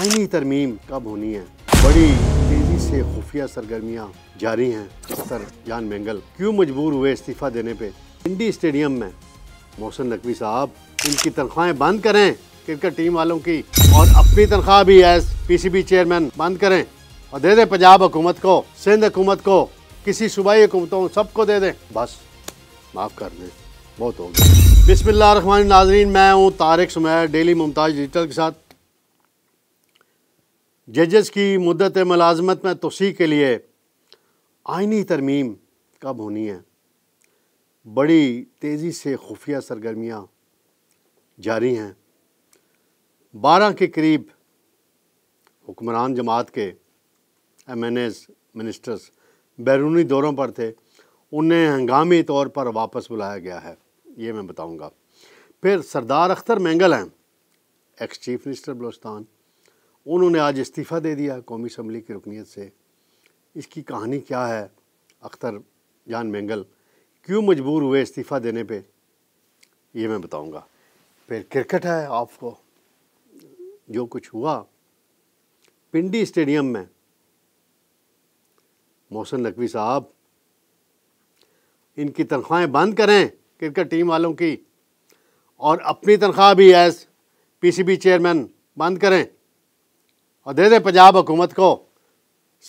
आईनी तरमीम कब होनी है बड़ी तेजी से खुफिया सरगर्मियाँ जारी हैं सर जान मैंगल क्यों मजबूर हुए इस्तीफ़ा देने पे इंडी स्टेडियम में मोहसन नकवी साहब इनकी तनख्वाहें बंद करें क्रिकेट टीम वालों की और अपनी तनख्वाह भी एज पीसीबी चेयरमैन बंद करें और दे दें पंजाब हुकूमत को सिंध हुकूमत को किसी सूबाई हुकूमतों सबको दे दें बस माफ़ कर दें बहुत हो गया रहमान नाजरीन मैं हूँ तारक सुमैर डेली मुमताज़ डिजिटल के साथ जजेस की मदत मलाजमत में तोसी के लिए आइनी तरमीम कब होनी है बड़ी तेज़ी से खुफिया सरगर्मियाँ जारी हैं बारह के करीब हुक्मरान जमात के एम एन एस मिनिस्टर्स बैरूनी दौरों पर थे उन्हें हंगामी तौर पर वापस बुलाया गया है ये मैं बताऊँगा फिर सरदार अख्तर मैंगल हैं एक्स चीफ मिनिस्टर बलोचिस्तान उन्होंने आज इस्तीफ़ा दे दिया कौमी असम्बली की रुकनीत से इसकी कहानी क्या है अख्तर जान मेंगल क्यों मजबूर हुए इस्तीफ़ा देने पे ये मैं बताऊंगा फिर क्रिकेट है आपको जो कुछ हुआ पिंडी स्टेडियम में मोहसन नकवी साहब इनकी तनख्वाहें बंद करें क्रिकेट टीम वालों की और अपनी तनख्वाह भी एज पीसीबी चेयरमैन बंद करें और दे दे पंजाब हुकूमत को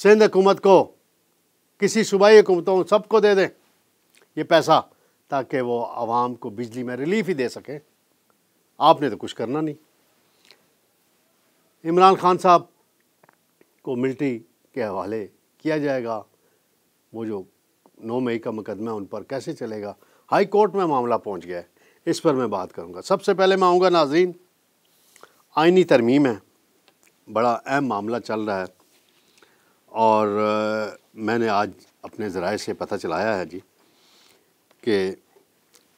सिंध हुकूमत को किसी सूबाई हुकूमतों सबको दे दें ये पैसा ताकि वो आवाम को बिजली में रिलीफ ही दे सकें आपने तो कुछ करना नहीं इमरान खान साहब को मिल्ट्री के हवाले किया जाएगा वो जो नौ मई का मुकदमा उन पर कैसे चलेगा हाई कोर्ट में मामला पहुंच गया है इस पर मैं बात करूंगा सबसे पहले मैं आऊँगा नाजरीन आइनी तरमीम है बड़ा अहम मामला चल रहा है और मैंने आज अपने ज़राए से पता चलाया है जी कि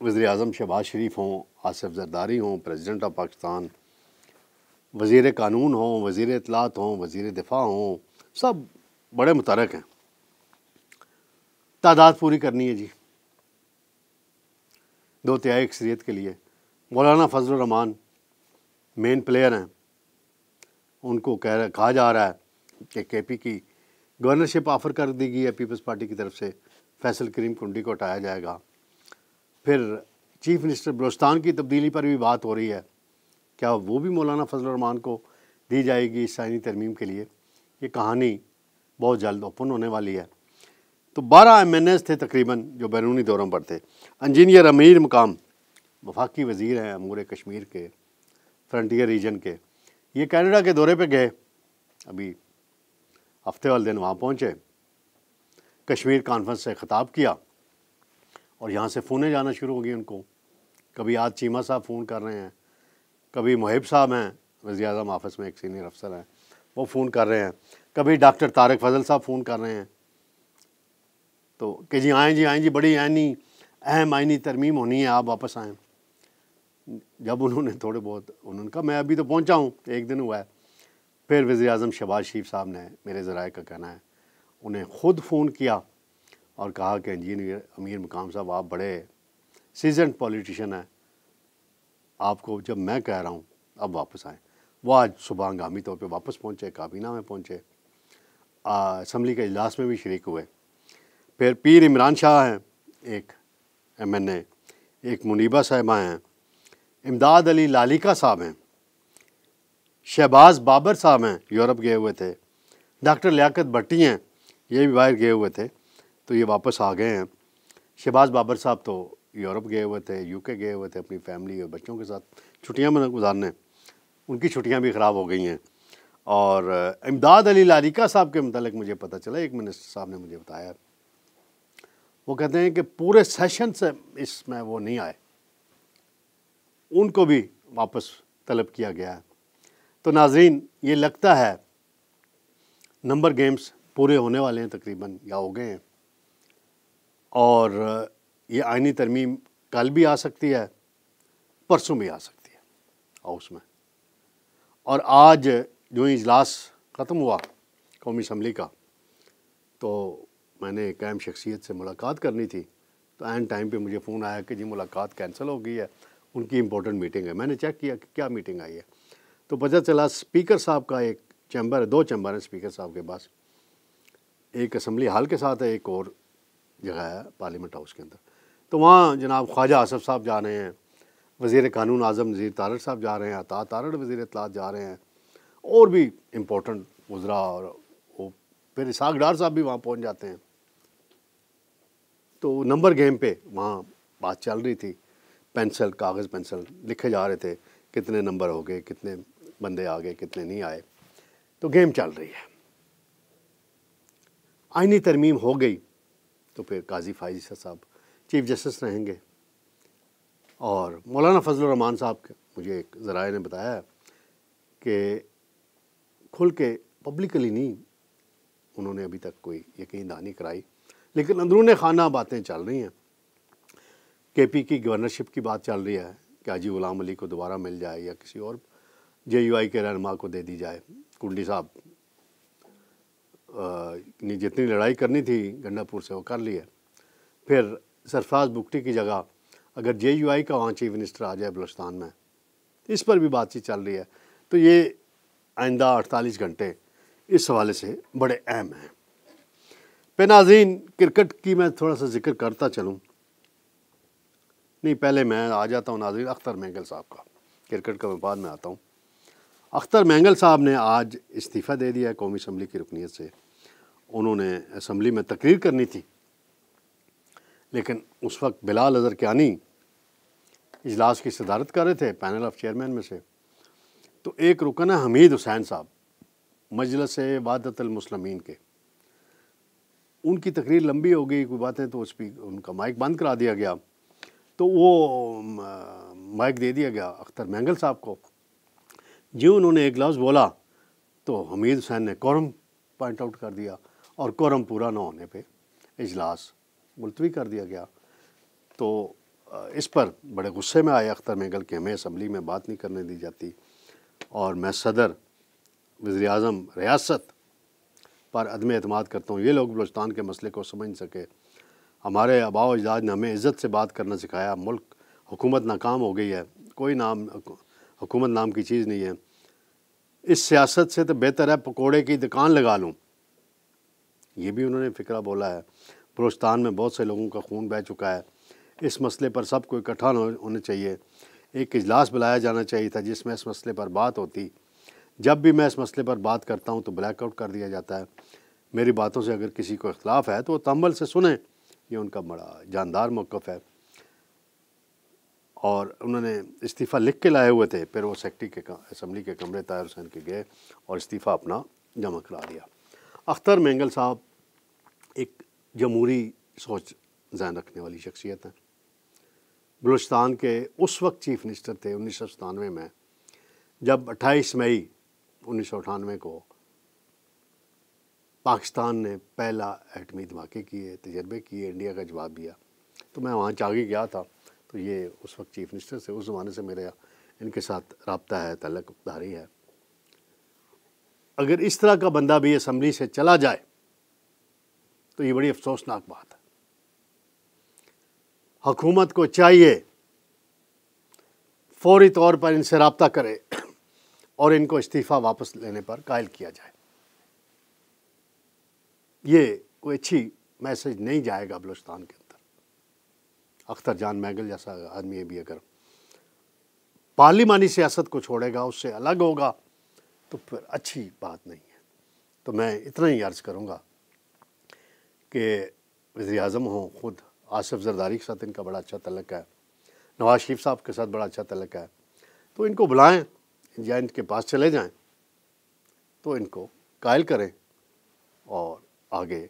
वज़ी अजम शहबाज शरीफ हों आसफ़ जरदारी हों प्रेसिडेंट ऑफ पाकिस्तान वज़ी कानून हों वज़ी इतलात हों वज़ी दिफा हों सब बड़े मुतरक हैं तादाद पूरी करनी है जी दो तिहाई अक्सरीत के लिए मौलाना फजल मेन प्लेयर हैं उनको कह रहा कहा जा रहा है कि के पी की गवर्नरशिप ऑफर कर दी गई है पीपल्स पार्टी की तरफ से फैसल करीम कुंडी को हटाया जाएगा फिर चीफ मिनिस्टर बलोस्तान की तब्दीली पर भी बात हो रही है क्या वो भी मौलाना फजलरहमान को दी जाएगी साइनी तरमीम के लिए ये कहानी बहुत जल्द ओपन होने वाली है तो बारह एम एन एस थे तकरीबन जो बैरूनी दौरों पर थे इंजीनियर अमीर मकाम वफाकी वज़ी हैं अमूर कश्मीर के फ्रंटियर रीजन के ये कनाडा के दौरे पे गए अभी हफ्ते वाले दिन वहाँ पहुँचे कश्मीर कॉन्फ्रेंस से ख़ताब किया और यहाँ से फ़ोने जाना शुरू हो गई उनको कभी आज चीमा साहब फ़ोन कर रहे हैं कभी मुहिब साहब हैं वजी अजम ऑफिस में एक सीनियर अफसर हैं वो फ़ोन कर रहे हैं कभी डॉक्टर तारक फजल साहब फ़ोन कर रहे हैं तो कि जी आएँ जी आएँ जी बड़ी आनी अहम आइनी तरमीम होनी है आप वापस आएँ जब उन्होंने थोड़े बहुत उन्होंने कहा मैं अभी तो पहुंचा हूँ एक दिन हुआ है फिर वज़ी अजम शहबाज शरीफ साहब ने मेरे ज़रा का कहना है उन्हें ख़ुद फ़ोन किया और कहा कि इंजीनियर अमीर मकाम साहब आप बड़े सीजन पॉलिटिशन हैं आपको जब मैं कह रहा हूँ अब वापस आएँ वो आज सुबह हंगामी तौर पर वापस पहुँचे काबीना में पहुँचे असम्बली के अजलास में भी शरीक हुए फिर पीर इमरान शाह हैं एक एम एन ए एक मुनीबा साहिबा हैं इमदाद अली लालिका साहब हैं शहबाज बाबर साहब हैं यूरोप गए हुए थे डॉक्टर लियाकत भट्टी हैं ये भी बाहर गए हुए थे तो ये वापस आ गए हैं शहबाज बाबर साहब तो यूरोप गए हुए थे यूके गए हुए थे अपनी फैमिली और बच्चों के साथ छुट्टियाँ मना गुजारने उनकी छुट्टियाँ भी ख़राब हो गई हैं और इमदाद अली लालिका साहब के मतलब मुझे पता चला एक मिनिस्टर साहब ने मुझे बताया वो कहते हैं कि पूरे सेशन से इसमें वो नहीं आए उनको भी वापस तलब किया गया है तो नाजरीन ये लगता है नंबर गेम्स पूरे होने वाले हैं तकरीबन या हो गए हैं और ये आइनी तरमीम कल भी आ सकती है परसों भी आ सकती है हाउस में और आज जो ही इजलास ख़त्म हुआ कौमी इसम्बली का तो मैंने एक अहम शख्सियत से मुलाकात करनी थी तो एन टाइम पे मुझे फ़ोन आया कि जी मुलाकात कैंसिल हो गई है उनकी इम्पोर्टेंट मीटिंग है मैंने चेक किया कि क्या मीटिंग आई है तो पता चला स्पीकर साहब का एक चैम्बर है दो चैम्बर हैं स्पीकर साहब के पास एक असम्बली हाल के साथ है एक और जगह है पार्लियामेंट हाउस के अंदर तो वहाँ जनाब ख्वाजा आसफ साहब जा रहे हैं वज़ी कानून आज़म नज़ीर तारड़ साहब जा रहे हैं अता तारड़ वज़ी अतलात जा रहे हैं और भी इम्पोर्टेंट गुजरा और वो फिर इसाक डार साहब भी वहाँ पहुँच जाते हैं तो नंबर गेम पे वहाँ बात चल रही थी पेंसिल कागज़ पेंसिल लिखे जा रहे थे कितने नंबर हो गए कितने बंदे आ गए कितने नहीं आए तो गेम चल रही है आइनी तरमीम हो गई तो फिर काजी फायजी साहब चीफ जस्टिस रहेंगे और मौलाना फजल रहमान साहब के मुझे एक ज़राए ने बताया कि खुल के पब्लिकली नहीं उन्होंने अभी तक कोई यकीन दानी कराई लेकिन अंदरून खाना बातें चल रही हैं केपी की गवर्नरशिप की बात चल रही है कि हाजी गुलाम अली को दोबारा मिल जाए या किसी और जे यू आई के रहनमा को दे दी जाए कुंडी साहब ने जितनी लड़ाई करनी थी गंडापुर से वो कर ली है फिर सरफराज बुकटी की जगह अगर जे यू आई का वहाँ चीफ मिनिस्टर आ जाए बलुस्तान में इस पर भी बातचीत चल रही है तो ये आइंदा अड़तालीस घंटे इस हवाले से बड़े अहम हैं पे नाजीन क्रिकेट की मैं थोड़ा सा जिक्र करता चलूँ नहीं पहले मैं आ जाता हूँ नाजिर अख्तर मैंगल साहब का क्रिकेट का मैं बाद में आता हूँ अख्तर मैंगल साहब ने आज इस्तीफ़ा दे दिया है कौमी असम्बली की रुकनीत से उन्होंने असम्बली में तकरीर करनी थी लेकिन उस वक्त बिलाल अजहर क्यानी इजलास की सदारत कर रहे थे पैनल ऑफ चेयरमैन में से तो एक रुकन है हमीद हुसैन साहब मजलस वादतमसलमिन के उनकी तकरीर लंबी हो गई कोई बातें तो उस पर उनका माइक बंद करा दिया गया तो वो माइक दे दिया गया अख्तर मैंगल साहब को जी उन्होंने एक लफ्ज़ बोला तो हमीद हुसैन ने कौरम पॉइंट आउट कर दिया और कॉरम पूरा ना होने पे इजलास मुलतवी कर दिया गया तो इस पर बड़े गुस्से में आए अख्तर मैंगल कि हमें असम्बली में बात नहीं करने दी जाती और मैं सदर वज़ी अजम रियासत पर अदम अतमाद करता हूँ ये लोग बलोचस्तान के मसले को समझ सके हमारे आबाव अजदाद ने हमें इज़्ज़त से बात करना सिखाया मुल्क हुकूमत नाकाम हो गई है कोई नाम हुकूमत नाम की चीज़ नहीं है इस सियासत से तो बेहतर है पकोड़े की दुकान लगा लूँ ये भी उन्होंने फ़िक्रा बोला है बलोचस्तान में बहुत से लोगों का खून बह चुका है इस मसले पर सबको इकट्ठा होने चाहिए एक इजलास बुलाया जाना चाहिए था जिसमें इस मसले पर बात होती जब भी मैं इस मसले पर बात करता हूँ तो ब्लैकआउट कर दिया जाता है मेरी बातों से अगर किसी को इख्लाफ है तो वो तम्बल से सुने ये उनका बड़ा जानदार मौक़ है और उन्होंने इस्तीफ़ा लिख के लाए हुए थे फिर वो सेक्टरी के असम्बली के कमरे तायर हुसैन के गए और इस्तीफ़ा अपना जमा करा दिया अख्तर मेंगल साहब एक जमहूरी सोच जहन रखने वाली शख्सियत हैं बलूचस्तान के उस वक्त चीफ मिनिस्टर थे उन्नीस सौ सतानवे में जब अट्ठाईस मई उन्नीस सौ अठानवे को पाकिस्तान ने पहला एटमी धमाके किए तजर्बे किए इंडिया का जवाब दिया तो मैं वहाँ जागे गया था तो ये उस वक्त चीफ मिनिस्टर से उस ज़माने से मेरे इनके साथ रबता है तलकदारी है अगर इस तरह का बंदा भी असम्बली से चला जाए तो ये बड़ी अफसोसनाक बात है हकूमत को चाहिए फौरी तौर पर इनसे रबता करे और इनको इस्तीफ़ा वापस लेने पर कायल किया जाए ये कोई अच्छी मैसेज नहीं जाएगा बलूचिस्तान के अंदर अख्तर जान मैगल जैसा आदमी है भी अगर पार्लिमानी सियासत को छोड़ेगा उससे अलग होगा तो फिर अच्छी बात नहीं है तो मैं इतना ही अर्ज़ करूँगा कि वजी अजम हों ख़ुद आसफ़ जरदारी के साथ इनका बड़ा अच्छा तलक है नवाज शरीफ साहब के साथ बड़ा अच्छा तलक है तो इनको बुलाएं या इनके पास चले जाएं तो इनको कायल करें और आगे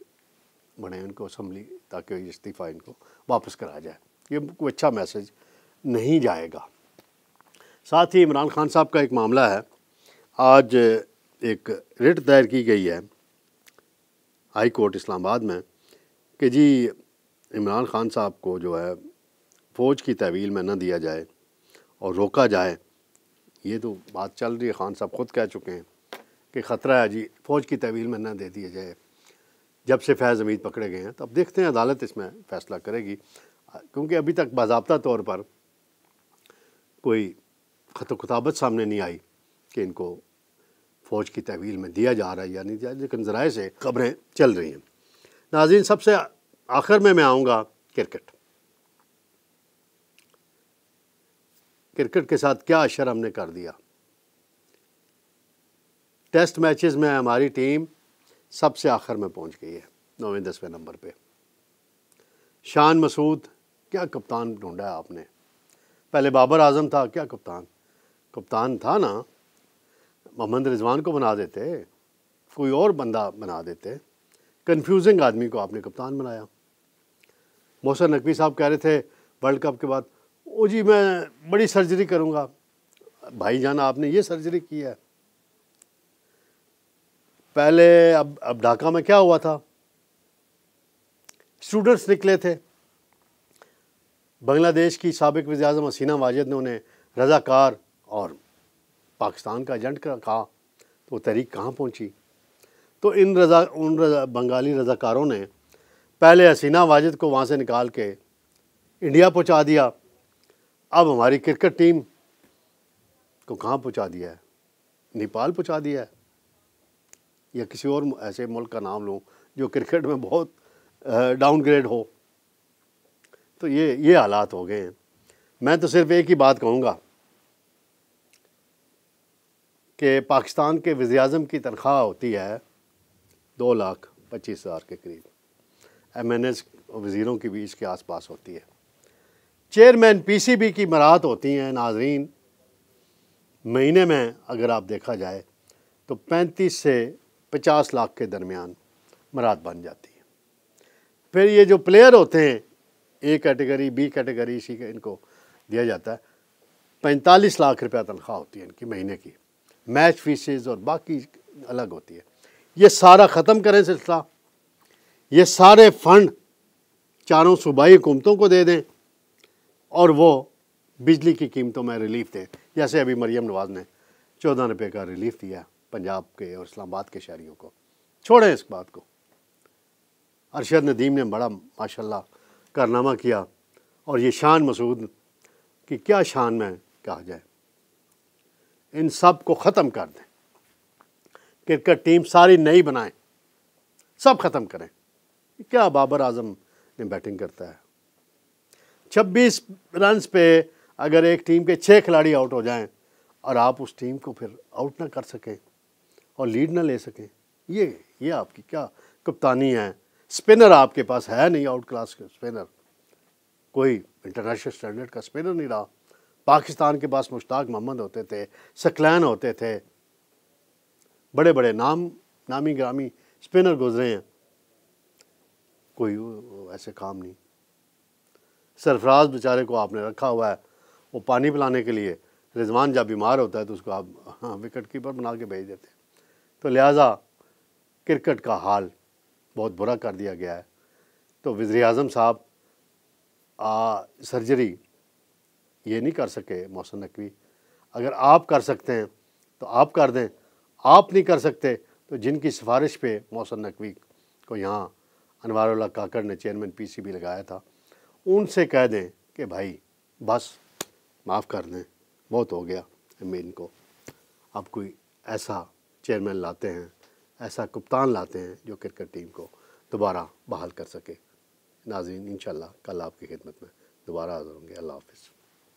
बढ़े उनको असम्बली ताकि इस्तीफ़ा इनको वापस कराया जाए ये कोई अच्छा मैसेज नहीं जाएगा साथ ही इमरान खान साहब का एक मामला है आज एक रिट दायर की गई है हाई कोर्ट इस्लामाबाद में कि जी इमरान खान साहब को जो है फ़ौज की तहवील में न दिया जाए और रोका जाए ये तो बात चल रही है खान साहब खुद कह चुके हैं कि ख़तरा है जी फ़ौज की तहवील में न दे दिया जाए जब से फैज़ हमीद पकड़े गए हैं तो अब देखते हैं अदालत इसमें फ़ैसला करेगी क्योंकि अभी तक बाबा तौर पर कोई खत खताबत सामने नहीं आई कि इनको फ़ौज की तहवील में दिया जा रहा है या नहीं दिया लेकिन ज़राए से खबरें चल रही हैं नाजीन सबसे आखिर में मैं आऊँगा क्रिकेट क्रिकेट के साथ क्या अशर हमने कर दिया टेस्ट मैचेस में हमारी टीम सबसे आखिर में पहुंच गई है नौवें दसवें नंबर पे शान मसूद क्या कप्तान ढूंढा है आपने पहले बाबर आजम था क्या कप्तान कप्तान था ना मोहम्मद रिजवान को बना देते कोई और बंदा बना देते कंफ्यूजिंग आदमी को आपने कप्तान बनाया मोहसन नकवी साहब कह रहे थे वर्ल्ड कप के बाद ओ जी मैं बड़ी सर्जरी करूँगा भाई जान आपने ये सर्जरी की है पहले अब अब ढाका में क्या हुआ था स्टूडेंट्स निकले थे बांग्लादेश की सबक वजी अजम हसीना वाजिद ने उन्हें रज़ाकार और पाकिस्तान का एजेंट का कहा तो तहरीक कहाँ पहुँची तो इन रजा उन रजा बंगाली रज़ाकारों ने पहले हसीना वाजिद को वहाँ से निकाल के इंडिया पहुँचा दिया अब हमारी क्रिकेट टीम को कहाँ पहुँचा दिया है नेपाल पहुँचा दिया है या किसी और ऐसे मुल्क का नाम लूँ जो क्रिकेट में बहुत डाउनग्रेड हो तो ये ये हालात हो गए हैं मैं तो सिर्फ एक ही बात कहूँगा कि पाकिस्तान के वज़ी अजम की तनख्वाह होती है दो लाख पच्चीस हज़ार के करीब एम एन एस वज़ीरों की भी इसके आस पास होती है चेयरमैन पी सी बी की मराहत होती हैं नाजरीन महीने में अगर आप देखा जाए तो पैंतीस से पचास लाख के दरमियान मराद बन जाती है फिर ये जो प्लेयर होते हैं A category B category C के इनको दिया जाता है पैंतालीस लाख रुपया तनख्वाह होती है इनकी महीने की मैच फीसेज और बाकी अलग होती है ये सारा ख़त्म करें सिलसिला ये सारे फंड चारों सूबाई हुकूमतों को दे दें और वो बिजली की कीमतों में रिलीफ दें जैसे अभी मरियम नवाज़ ने चौदह रुपये का रिलीफ दिया पंजाब के और इस्लामाबाद के शहरीों को छोड़ें इस बात को अरशद नदीम ने बड़ा माशाल्लाह कारनामा किया और ये शान मसूद कि क्या शान में कहा जाए इन सब को ख़त्म कर दें क्रिकेट टीम सारी नई बनाएं सब ख़त्म करें क्या बाबर आजम ने बैटिंग करता है छब्बीस रन पे अगर एक टीम के छः खिलाड़ी आउट हो जाएं और आप उस टीम को फिर आउट ना कर सकें और लीड ना ले सकें ये ये आपकी क्या कप्तानी है स्पिनर आपके पास है नहीं आउट क्लास के स्पिनर कोई इंटरनेशनल स्टैंडर्ड का स्पिनर नहीं रहा पाकिस्तान के पास मुश्ताक मोहम्मद होते थे सकलैन होते थे बड़े बड़े नाम नामी ग्रामी स्पिनर गुजरे हैं कोई ऐसे काम नहीं सरफराज बेचारे को आपने रखा हुआ है वो पानी पिलाने के लिए रिजवान जब बीमार होता है तो उसको आप हाँ विकेट कीपर बना के भेज देते हैं तो लिहाजा क्रिकेट का हाल बहुत बुरा कर दिया गया है तो वज़ी अजम साहब सर्जरी ये नहीं कर सके मौसम नकवी अगर आप कर सकते हैं तो आप कर दें आप नहीं कर सकते तो जिनकी सिफारिश पे मौसम नकवी को यहाँ अनवर काकड़ ने चेयरमैन पीसीबी लगाया था उनसे कह दें कि भाई बस माफ़ कर दें बहुत हो गया मेन को अब कोई ऐसा चेयरमैन लाते हैं ऐसा कप्तान लाते हैं जो क्रिकेट टीम को दोबारा बहाल कर सके नाजीन इन कल आपकी खिदमत में दोबारा हाजिर होंगे अल्लाह हाफिज़